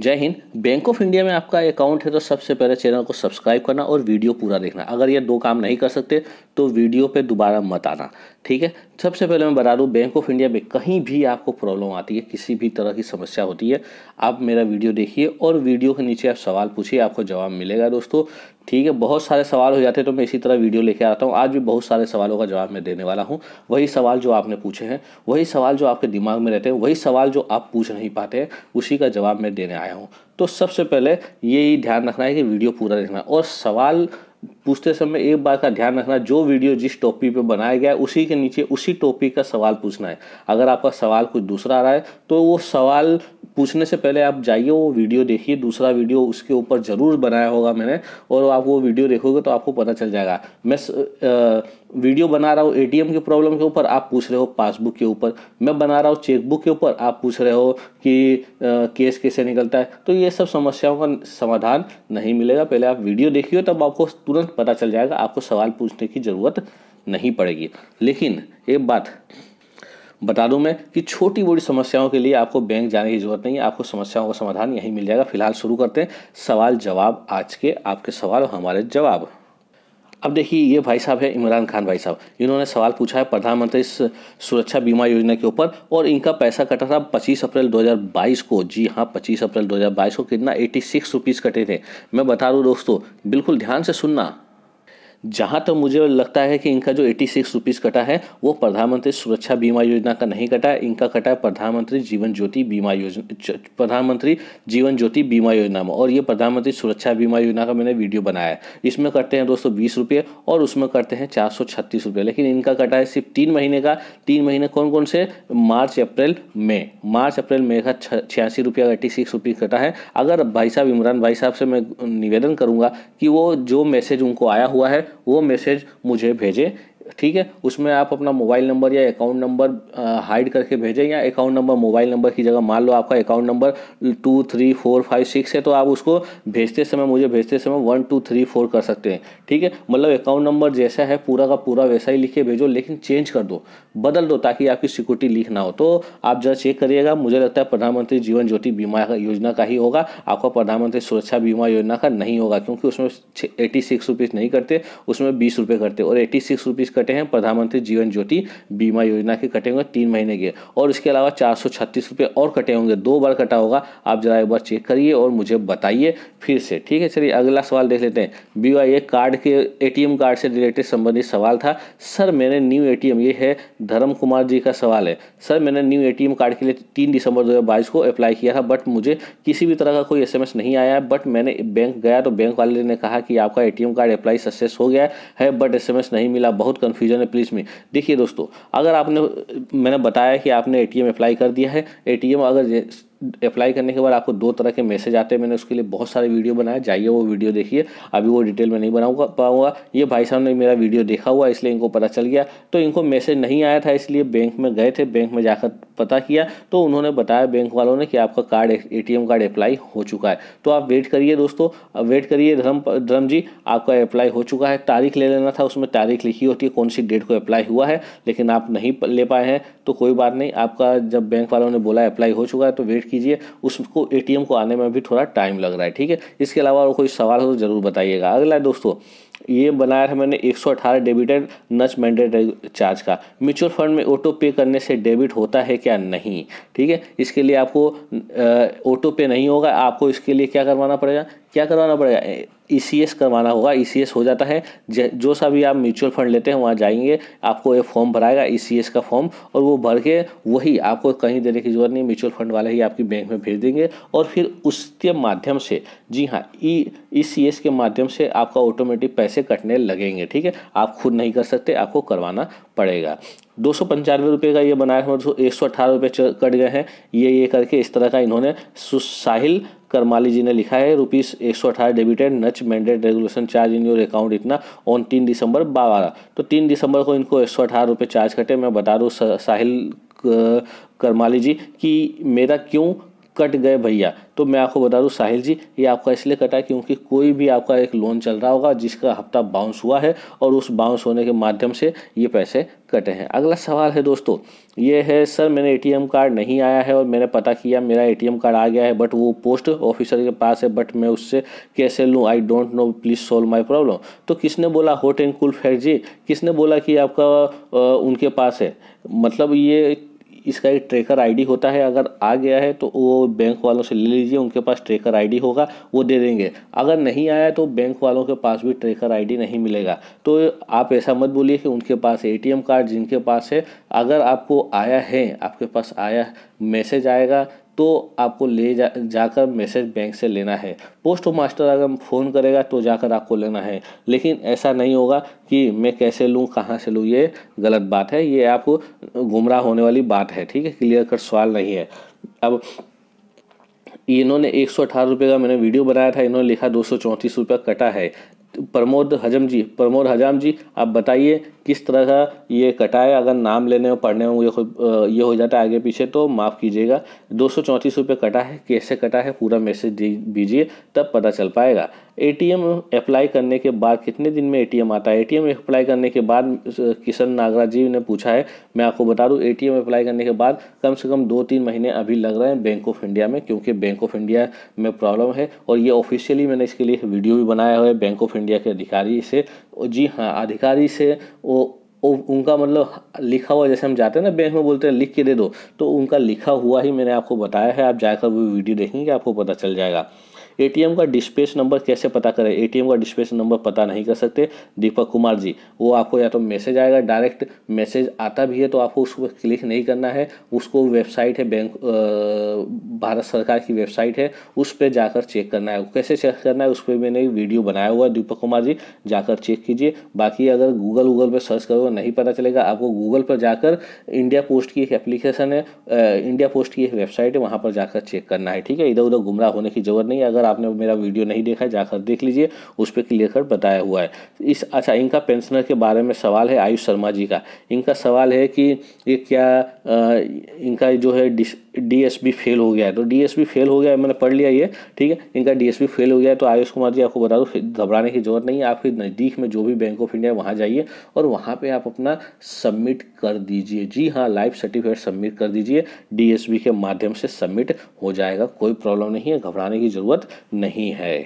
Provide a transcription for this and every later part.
जय Hind bank of India में आपका अकाउंट है तो सबसे पहले चैनल को सब्सक्राइब करना और वीडियो पूरा देखना अगर ये दो काम नहीं कर सकते तो वीडियो पे दोबारा मत आना ठीक है सबसे पहले मैं बता दूँ बैंक ऑफ इंडिया में कहीं भी आपको प्रॉब्लम आती है किसी भी तरह की समस्या होती है आप मेरा वीडियो देखिए और वीडियो के नीचे आप सवाल पूछिए आपको जवाब मिलेगा दोस्तों ठीक है बहुत सारे सवाल हो जाते हैं तो मैं इसी तरह वीडियो लेके आता हूँ आज भी बहुत सारे सवालों का जवाब मैं देने वाला हूँ वही सवाल जो आपने पूछे हैं वही सवाल जो आपके दिमाग में रहते हैं वही सवाल जो आप पूछ नहीं पाते हैं उसी का जवाब मैं देने आया हूँ तो सबसे पहले यही ध्यान रखना है कि वीडियो पूरा देखना और सवाल पूछते समय एक बात का ध्यान रखना जो वीडियो जिस टॉपिक पे बनाया गया है उसी के नीचे उसी टॉपिक का सवाल पूछना है अगर आपका सवाल कुछ दूसरा आ रहा है तो वो सवाल पूछने से पहले आप जाइए वो वीडियो देखिए दूसरा वीडियो उसके ऊपर ज़रूर बनाया होगा मैंने और आप वो वीडियो देखोगे तो आपको पता चल जाएगा मैं वीडियो बना रहा हूँ एटीएम की प्रॉब्लम के ऊपर आप पूछ रहे हो पासबुक के ऊपर मैं बना रहा हूँ चेकबुक के ऊपर आप पूछ रहे हो कि केस कैसे निकलता है तो ये सब समस्याओं का समाधान नहीं मिलेगा पहले आप वीडियो देखिए तब आपको तुरंत पता चल जाएगा आपको सवाल पूछने की ज़रूरत नहीं पड़ेगी लेकिन एक बात बता दूं मैं कि छोटी बड़ी समस्याओं के लिए आपको बैंक जाने की जरूरत नहीं है आपको समस्याओं का समाधान यहीं मिल जाएगा फिलहाल शुरू करते हैं सवाल जवाब आज के आपके सवाल और हमारे जवाब अब देखिए ये भाई साहब है इमरान खान भाई साहब इन्होंने सवाल पूछा है प्रधानमंत्री सुरक्षा बीमा योजना के ऊपर और इनका पैसा कटा था 25 अप्रैल 2022 को जी हाँ 25 अप्रैल 2022 को कितना 86 सिक्स कटे थे मैं बता दूँ दोस्तों बिल्कुल ध्यान से सुनना जहाँ तक तो मुझे लगता है कि इनका जो एटी सिक्स रुपीज़ कटा है वो प्रधानमंत्री सुरक्षा बीमा योजना का नहीं कटा है इनका कटा है प्रधानमंत्री जीवन ज्योति बीमा योजना प्रधानमंत्री जीवन ज्योति बीमा योजना में और ये प्रधानमंत्री सुरक्षा बीमा योजना का मैंने वीडियो बनाया है इसमें कटते हैं दोस्तों बीस रुपये और उसमें करते हैं चार सौ छत्तीस रुपये लेकिन इनका कटा है सिर्फ तीन महीने का तीन महीने कौन कौन से मार्च अप्रैल मई मार्च अप्रैल मई का छियासी रुपये का एटी सिक्स रुपीज़ कटा है अगर भाई साहब इमरान भाई साहब से मैं निवेदन करूँगा कि वो जो मैसेज उनको आया हुआ है वो मैसेज मुझे भेजें ठीक है उसमें आप अपना मोबाइल नंबर या अकाउंट नंबर हाइड करके भेजें या अकाउंट नंबर मोबाइल नंबर की जगह मान लो आपका account number two three four five six है तो आप उसको भेजते समय मुझे भेजते समय वन टू थ्री फोर कर सकते हैं ठीक है मतलब अकाउंट नंबर जैसा है पूरा का पूरा वैसा ही लिख के भेजो लेकिन चेंज कर दो बदल दो ताकि आपकी सिक्योरिटी लीक ना हो तो आप जरा चेक करिएगा मुझे लगता है प्रधानमंत्री जीवन ज्योति बीमा योजना का ही होगा आपका प्रधानमंत्री सुरक्षा बीमा योजना का नहीं होगा क्योंकि उसमें एटी सिक्स रुपीज़ नहीं करते उसमें बीस रुपये करते और एटी सिक्स रुपीज़ कटे हैं प्रधानमंत्री जीवन ज्योति बीमा योजना के कटे होंगे तीन महीने के और इसके अलावा चार सौ छत्तीस रुपये और कटे होंगे दो बार कटा होगा आप जरा एक बार चेक करिए और मुझे बताइए फिर से ठीक है चलिए अगला सवाल देख लेते हैं बी कार्ड के एटीएम कार्ड से रिलेटेड संबंधित सवाल था सर मैंने न्यू एटीएम ये है धर्म कुमार जी का सवाल है सर मैंने न्यू एटीएम कार्ड के लिए तीन दिसंबर 2022 को अप्लाई किया था बट मुझे किसी भी तरह का कोई एस नहीं आया बट मैंने बैंक गया तो बैंक वाले ने कहा कि आपका एटीएम कार्ड अप्लाई सक्सेस हो गया है बट एस नहीं मिला बहुत कन्फ्यूजन है प्लीज़ में देखिए दोस्तों अगर आपने मैंने बताया कि आपने ए अप्लाई कर दिया है ए अगर अप्लाई करने के बाद आपको दो तरह के मैसेज आते हैं मैंने उसके लिए बहुत सारे वीडियो बनाए जाइए वो वीडियो देखिए अभी वो डिटेल में नहीं बनाऊंगा पाऊंगा ये भाई साहब ने मेरा वीडियो देखा हुआ इसलिए इनको पता चल गया तो इनको मैसेज नहीं आया था इसलिए बैंक में गए थे बैंक में जाकर पता किया तो उन्होंने बताया बैंक वालों ने कि आपका कार्ड ए कार्ड अप्लाई हो चुका है तो आप वेट करिए दोस्तों वेट करिए धर्म धर्म जी आपका अप्लाई हो चुका है तारीख ले लेना था उसमें तारीख लिखी होती है कौन सी डेट को अप्लाई हुआ है लेकिन आप नहीं ले पाए हैं तो कोई बात नहीं आपका जब बैंक वालों ने बोला अप्लाई हो चुका है तो वेट कीजिए उसको ए को आने में भी थोड़ा टाइम लग रहा है ठीक है इसके अलावा और कोई सवाल हो तो ज़रूर बताइएगा अगला दोस्तों ये बनाया है मैंने 118 डेबिटेड नच मैंडेट चार्ज का म्यूचुअल फंड में ऑटो पे करने से डेबिट होता है क्या नहीं ठीक है इसके लिए आपको ऑटो पे नहीं होगा आपको इसके लिए क्या करवाना पड़ेगा क्या करवाना पड़ेगा ई e करवाना होगा ई e हो जाता है जो सा भी आप म्यूचुअल फंड लेते हैं वहाँ जाएंगे आपको ये फॉर्म भराएगा ई e का फॉर्म और वो भर के वही आपको कहीं देने की जरूरत नहीं म्यूचुअल फंड वाले ही आपकी बैंक में भेज देंगे और फिर उसके माध्यम से जी हाँ ई ई के माध्यम से आपका ऑटोमेटिक पैसे कटने लगेंगे ठीक है आप खुद नहीं कर सकते आपको करवाना पड़ेगा दो सौ पंचानवे रुपये का ये बनाया था तो एक सौ अठारह रुपये कट गए हैं ये ये करके इस तरह का इन्होंने सुसाहिल करमाली जी ने लिखा है रुपीस एक सौ अठारह debited NACH mandate regulation charge in your account इतना ऑन तीन दिसंबर बारह तो तीन दिसंबर को इनको एक सौ अठारह रुपये चार्ज कटे मैं बता दूँ साहिल करमाली जी कि मेरा क्यों कट गए भैया तो मैं आपको बता दूं साहिल जी ये आपका इसलिए कटा क्योंकि कोई भी आपका एक लोन चल रहा होगा जिसका हफ्ता बाउंस हुआ है और उस बाउंस होने के माध्यम से ये पैसे कटे हैं अगला सवाल है दोस्तों ये है सर मैंने एटीएम कार्ड नहीं आया है और मैंने पता किया मेरा एटीएम कार्ड आ गया है बट वो पोस्ट ऑफिसर के पास है बट मैं उससे कैसे लूँ I don't know please solve my problem तो किसने बोला होट एंड कुल जी किसने बोला कि आपका आ, उनके पास है मतलब ये इसका एक ट्रेकर आईडी होता है अगर आ गया है तो वो बैंक वालों से ले लीजिए उनके पास ट्रेकर आईडी होगा वो दे देंगे अगर नहीं आया तो बैंक वालों के पास भी ट्रेकर आईडी नहीं मिलेगा तो आप ऐसा मत बोलिए कि उनके पास एटीएम कार्ड जिनके पास है अगर आपको आया है आपके पास आया मैसेज आएगा तो आपको ले जा जाकर मैसेज बैंक से लेना है पोस्ट मास्टर अगर फ़ोन करेगा तो जाकर आपको लेना है लेकिन ऐसा नहीं होगा कि मैं कैसे लूँ कहाँ से लूँ ये गलत बात है ये आपको गुमराह होने वाली बात है ठीक है क्लियर कट सवाल नहीं है अब इन्होंने एक सौ अठारह रुपये का मैंने वीडियो बनाया था इन्होंने लिखा दो सौ चौंतीस कटा है प्रमोद हजम जी प्रमोद हजाम जी आप बताइए किस तरह का ये कटा है अगर नाम लेने में पढ़ने में ये हो जाता है आगे पीछे तो माफ़ कीजिएगा दो सौ कटा है कैसे कटा है पूरा मैसेज दीजिए तब पता चल पाएगा एटीएम अप्लाई करने के बाद कितने दिन में एटीएम आता है एटीएम अप्लाई करने के बाद किशन नागराज जी ने पूछा है मैं आपको बता दूँ ए अप्लाई करने के बाद कम से कम दो तीन महीने अभी लग रहे हैं बैंक ऑफ इंडिया में क्योंकि बैंक ऑफ इंडिया में प्रॉब्लम है और ये ऑफिशियली मैंने इसके लिए वीडियो भी बनाया हुआ है बैंक ऑफ इंडिया के अधिकारी से जी हाँ अधिकारी से वो उनका मतलब लिखा हुआ जैसे हम जाते हैं ना बैंक में बोलते हैं लिख के दे दो तो उनका लिखा हुआ ही मैंने आपको बताया है आप जाकर वो वीडियो देखेंगे आपको पता चल जाएगा एटीएम का डिस्पेस नंबर कैसे पता करें एटीएम का डिस्पेस नंबर पता नहीं कर सकते दीपक कुमार जी वो आपको या तो मैसेज आएगा डायरेक्ट मैसेज आता भी है तो आपको उसको क्लिक नहीं करना है उसको वेबसाइट है बैंक भारत सरकार की वेबसाइट है उस पर जाकर चेक करना है कैसे चेक करना है उस पर मैंने वीडियो बनाया हुआ है दीपक कुमार जी जाकर चेक कीजिए बाकी अगर गूगल गूगल पर सर्च करोगे नहीं पता चलेगा आपको गूगल पर जाकर इंडिया पोस्ट की एक एप्लीकेशन है इंडिया पोस्ट की एक वेबसाइट है वहाँ पर जाकर चेक करना है ठीक है इधर उधर गुमराह होने की जरूरत नहीं है अगर आपने मेरा वीडियो नहीं देखा है जाकर देख लीजिए उस पर क्लियर कट बताया हुआ है इस अच्छा इनका पेंशनर के बारे में सवाल है आयुष शर्मा जी का इनका सवाल है कि ये क्या आ, इनका जो है डिस डीएसबी फेल हो गया है तो डीएसबी फेल हो गया है मैंने पढ़ लिया ये ठीक है इनका डीएसबी फेल हो गया है तो आयुष कुमार जी आपको बता दो घबराने की जरूरत नहीं है आपके नज़दीक में जो भी बैंक ऑफ इंडिया वहाँ जाइए और वहाँ पर आप अपना सबमिट कर दीजिए जी हाँ लाइफ सर्टिफिकेट सबमिट कर दीजिए डी के माध्यम से सबमिट हो जाएगा कोई प्रॉब्लम नहीं है घबराने की ज़रूरत नहीं है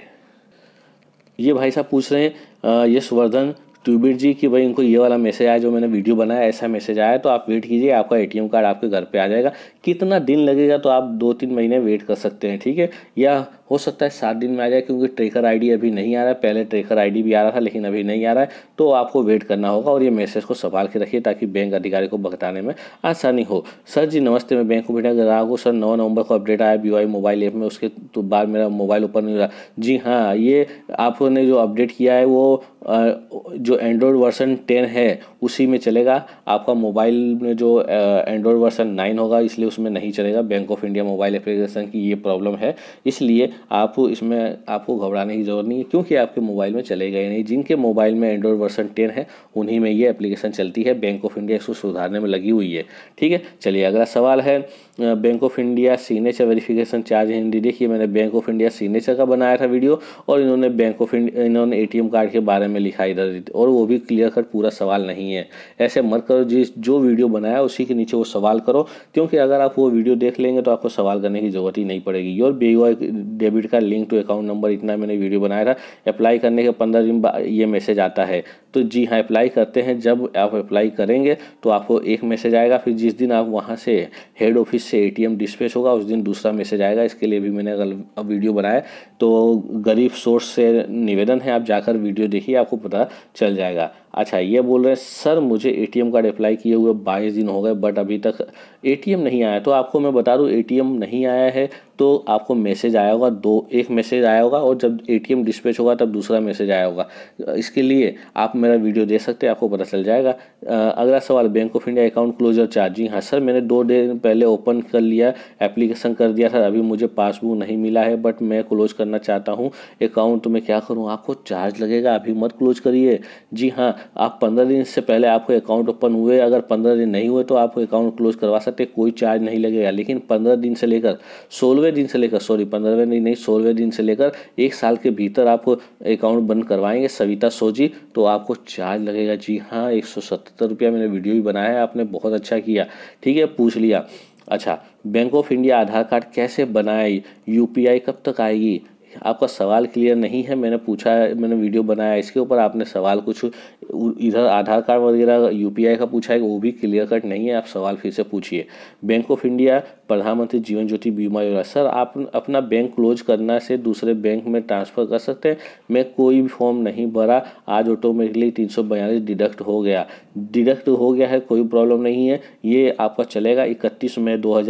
ये भाई साहब पूछ रहे हैं यशवर्धन ट्यूबिट जी कि भाई उनको ये वाला मैसेज आया जो मैंने वीडियो बनाया ऐसा मैसेज आया तो आप वेट कीजिए आपका एटीएम कार्ड आपके घर पे आ जाएगा कितना दिन लगेगा तो आप दो तीन महीने वेट कर सकते हैं ठीक है या हो सकता है सात दिन में आ जाए क्योंकि ट्रेकर आईडी अभी नहीं आ रहा है पहले ट्रेकर आईडी भी आ रहा था लेकिन अभी नहीं आ रहा है तो आपको वेट करना होगा और ये मैसेज को संभाल के रखिए ताकि बैंक अधिकारी को बताने में आसानी हो सर जी नमस्ते मैं बैंक को भेजा ग्राहक हूँ सर नौ नवंबर को अपडेट आया बी मोबाइल ऐप में उसके तो बाद मेरा मोबाइल ओपन नहीं रहा जी हाँ ये आपने जो अपडेट किया है वो जो एंड्रॉयड वर्सन टेन है उसी में चलेगा आपका मोबाइल में जो एंड्रॉयड वर्सन नाइन होगा इसलिए उसमें नहीं चलेगा bank of India mobile application की ये प्रॉब्लम है इसलिए आपको इसमें आपको घबराने की जरूरत नहीं है क्योंकि आपके मोबाइल में चले गए नहीं जिनके मोबाइल में एंड्रॉयड वर्सन टेन है उन्हीं में ये एप्लीकेशन चलती है बैंक ऑफ इंडिया इसको सुधारने में लगी हुई है ठीक है चलिए अगला सवाल है bank of India signature verification charge Hindi देखिए मैंने बैंक ऑफ इंडिया सिग्नेचर का बनाया था वीडियो और इन्होंने बैंक ऑफ इंडिया इन्होंने एटीएम कार्ड के बारे में लिखा इधर और वो भी क्लियर कट पूरा सवाल नहीं है ऐसे मत करो जिस जो वीडियो बनाया उसी के नीचे वो सवाल करो क्योंकि अगर आप वो वीडियो देख लेंगे तो आपको सवाल करने की जरूरत ही नहीं पड़ेगी your B debit card link to account number इतना मैंने वीडियो बनाया था अप्लाई करने के पंद्रह दिन बाद ये मैसेज आता है तो जी हाँ अप्लाई करते हैं जब आप अप्लाई करेंगे तो आपको एक मैसेज आएगा फिर जिस दिन आप वहाँ से हेड ऑफिस से ए टी होगा उस दिन दूसरा मैसेज आएगा इसके लिए भी मैंने कल वीडियो बनाया तो गरीब सोर्स से निवेदन है आप जाकर वीडियो देखिए आपको पता चल जाएगा अच्छा ये बोल रहे हैं सर मुझे एटीएम कार्ड अप्लाई किए हुए बाईस दिन हो गए बट अभी तक एटीएम नहीं आया तो आपको मैं बता दूँ एटीएम नहीं आया है तो आपको मैसेज आया होगा दो एक मैसेज आया होगा और जब एटीएम डिस्पैच होगा तब दूसरा मैसेज आया होगा इसके लिए आप मेरा वीडियो दे सकते हैं आपको पता चल जाएगा अगला सवाल bank of India account closure charging हाँ सर मैंने दो दिन पहले ओपन कर लिया एप्लीकेशन कर दिया था अभी मुझे पासबुक नहीं मिला है बट मैं क्लोज करना चाहता हूँ अकाउंट तो मैं क्या करूँ आपको चार्ज लगेगा अभी मत क्लोज करिए जी हाँ आप पंद्रह दिन से पहले आपको अकाउंट ओपन हुए अगर पंद्रह दिन नहीं हुए तो आपको अकाउंट क्लोज करवा सकते कोई चार्ज नहीं लगेगा लेकिन पंद्रह दिन से लेकर सोलहवें दिन से लेकर सॉरी पंद्रहवें दिन नहीं सोलहवें दिन से लेकर एक साल के भीतर आप अकाउंट बंद करवाएंगे सविता सोजी तो आपको चार्ज लगेगा जी हाँ एक सौ रुपया मैंने वीडियो भी बनाया है आपने बहुत अच्छा किया ठीक है पूछ लिया अच्छा bank of India Aadhaar card कैसे बनाए यूपीआई कब तक आएगी आपका सवाल क्लियर नहीं है मैंने पूछा मैंने वीडियो बनाया इसके ऊपर आपने सवाल कुछ इधर आधार कार्ड वगैरह यूपीआई का पूछा है वो भी क्लियर कट नहीं है आप सवाल फिर से पूछिए बैंक ऑफ इंडिया प्रधानमंत्री जीवन ज्योति बीमा योजना सर आप अपना बैंक क्लोज करना से दूसरे बैंक में ट्रांसफ़र कर सकते हैं मैं कोई भी फॉर्म नहीं भरा आज ऑटोमेटिकली तीन डिडक्ट हो गया डिडक्ट हो गया है कोई प्रॉब्लम नहीं है ये आपका चलेगा इकतीस मई दो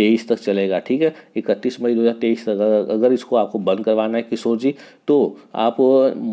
तेईस तक चलेगा ठीक है इकतीस मई तेईस तक अगर इसको आपको बंद करवाना है किशोर जी तो आप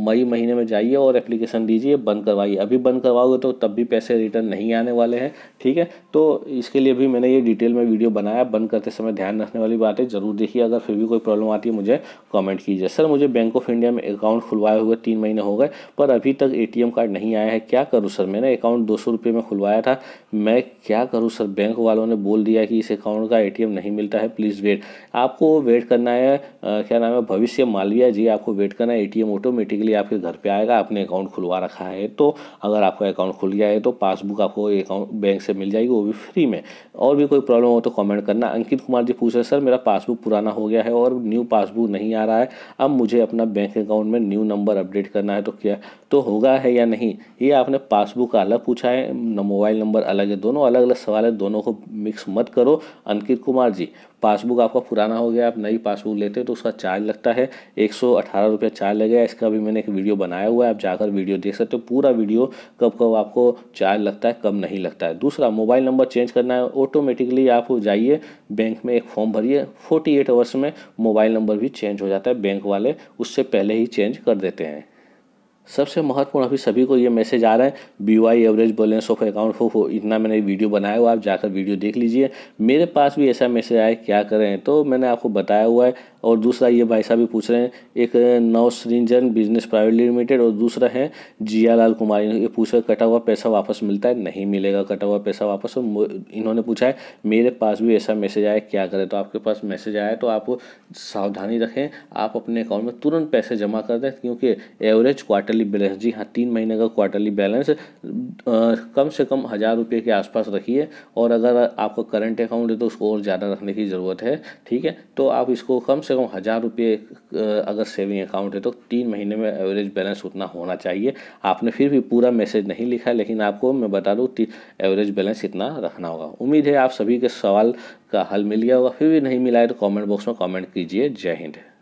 मई महीने में जाइए और एप्लीकेशन दीजिए बंद करवाइए अभी बंद करवाओगे तो तब भी पैसे रिटर्न नहीं आने वाले हैं ठीक है तो इसके लिए भी मैंने ये डिटेल में वीडियो बनाया बंद करते समय ध्यान रखने वाली बात है ज़रूर देखिए अगर फिर भी कोई प्रॉब्लम आती है मुझे कॉमेंट कीजिए सर मुझे बैंक ऑफ इंडिया में अकाउंट खुलवाए हुए तीन महीने हो गए पर अभी तक ए कार्ड नहीं आया है क्या करूँ सर मैंने अकाउंट दो सौ में खुलवाया था मैं क्या करूँ सर बैंक वालों ने बोल दिया कि इस अकाउंट का ए एटीएम नहीं मिलता है प्लीज़ वेट आपको वेट करना है क्या नाम है भविष्य मालविया जी आपको वेट करना है एटीएम ऑटोमेटिकली आपके घर पे आएगा आपने अकाउंट खुलवा रखा है तो अगर आपका अकाउंट खुल गया है तो पासबुक आपको अकाउंट बैंक से मिल जाएगी वो भी फ्री में और भी कोई प्रॉब्लम हो तो कॉमेंट करना अंकित कुमार जी पूछ रहे सर मेरा पासबुक पुराना हो गया है और न्यू पासबुक नहीं आ रहा है अब मुझे अपना बैंक अकाउंट में न्यू नंबर अपडेट करना है तो क्या तो होगा है या नहीं ये आपने पासबुक का अलग पूछा है मोबाइल नंबर अलग है दोनों अलग अलग सवाल है दोनों को मिक्स मत करो अंकित सुधीर कुमार जी पासबुक आपका पुराना हो गया आप नई पासबुक लेते हैं तो उसका चार्ज लगता है एक सौ अठारह रुपया चार्ज लगेगा इसका भी मैंने एक वीडियो बनाया हुआ है आप जाकर वीडियो देख सकते हो पूरा वीडियो कब कब आपको चार्ज लगता है कब नहीं लगता है दूसरा मोबाइल नंबर चेंज करना है ऑटोमेटिकली आप जाइए बैंक में एक फॉर्म भरिए फोर्टी एट आवर्स में मोबाइल नंबर भी चेंज हो जाता है बैंक वाले उससे पहले ही चेंज कर देते हैं सबसे महत्वपूर्ण अभी सभी को ये मैसेज आ रहा है B Y average balance of account हो हो इतना मैंने वीडियो बनाया हुआ आप जाकर वीडियो देख लीजिए मेरे पास भी ऐसा मैसेज आया क्या करें तो मैंने आपको बताया हुआ है और दूसरा ये भाई साहब भी पूछ रहे हैं एक सृंजन बिजनेस प्राइवेट लिमिटेड और दूसरा है जिया लाल कुमारी ये पूछ रहे कटा हुआ पैसा वापस मिलता है नहीं मिलेगा कटा हुआ पैसा वापस इन्होंने पूछा है मेरे पास भी ऐसा मैसेज आया क्या करें तो आपके पास मैसेज आया तो आप सावधानी रखें आप अपने अकाउंट में तुरंत पैसे जमा कर दें क्योंकि एवरेज क्वार्टर क्वार्टरली बैलेंस जी हाँ तीन महीने का क्वार्टरली बैलेंस कम से कम हज़ार रुपये के आसपास रखिए और अगर आपका करंट अकाउंट है तो उसको और ज़्यादा रखने की ज़रूरत है ठीक है तो आप इसको कम से कम हज़ार रुपये अगर सेविंग अकाउंट है तो तीन महीने में एवरेज बैलेंस उतना होना चाहिए आपने फिर भी पूरा मैसेज नहीं लिखा लेकिन आपको मैं बता दूँ एवरेज बैलेंस इतना रखना होगा उम्मीद है आप सभी के सवाल का हल मिल गया होगा फिर भी नहीं मिला है तो कमेंट बॉक्स में कमेंट कीजिए जय हिंद